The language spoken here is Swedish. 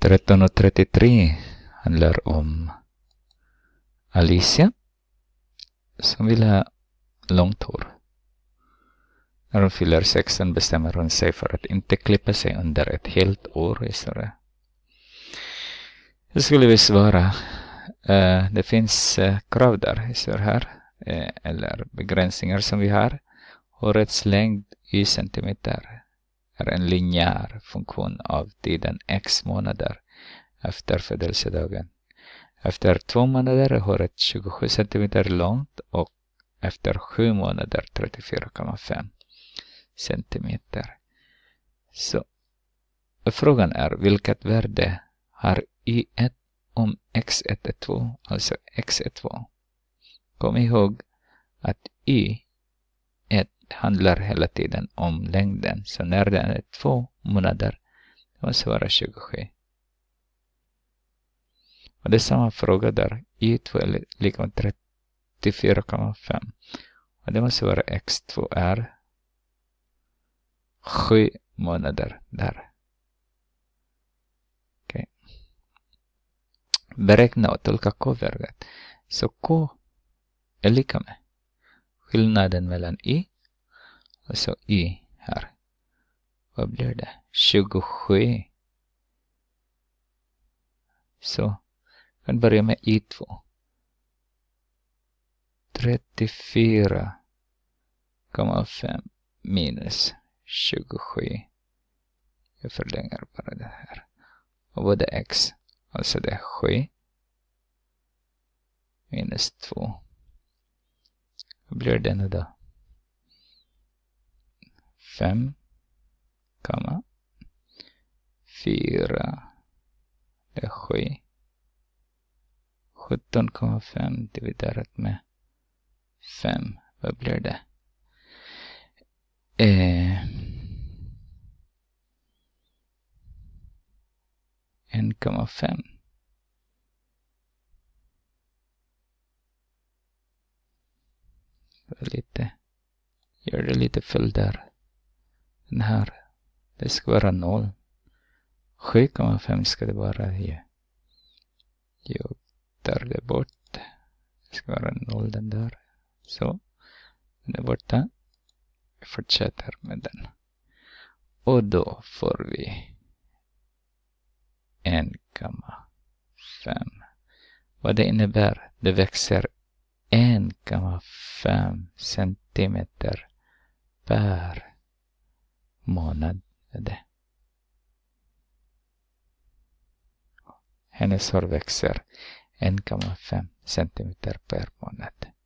13.33 handlar om Alicia som vill ha långt hår. När hon fyller 16 bestämmer hon sig för att inte klippa sig under ett helt år istället. Jag skulle vi svara Uh, det finns uh, krav där, ser här, uh, eller begränsningar som vi har. Årets längd i centimeter är en linjär funktion av tiden x månader efter födelsedagen. Efter två månader är håret 27 cm långt och efter sju månader 34,5 cm. Så frågan är vilket värde har y1 om x1 är 2, alltså x är 2. Kom ihåg att y handlar hela tiden om längden. Så när den är två månader, det måste vara 27. Och det är samma fråga där. Y2 är lika med 34,5. Och det måste vara X2R. 7 månader där. Beräkna och tolka K-värdet. Så K är lika med skillnaden mellan Y och så alltså, i här. Vad blir det? 27. Så, kan börja med i2. 34,5 minus 27. Jag förlänger bara det här. Och vad är x? Alltså det är 7 minus 2. Vad blir det nu då? fem komma fyra det är 7. 17,5 dividerat med 5. Vad blir det? Eh, 1,5. Lite, gör det lite full där den här. Det ska vara noll. 7,5 ska det vara här. Jag tar det bort. Det ska vara noll den där. Så. Den är borta. Vi fortsätter med den. Och då får vi 1,5. Vad det innebär? Det växer 1,5 centimeter per förmanade. Hennes hår växer 1,5 cm per månad.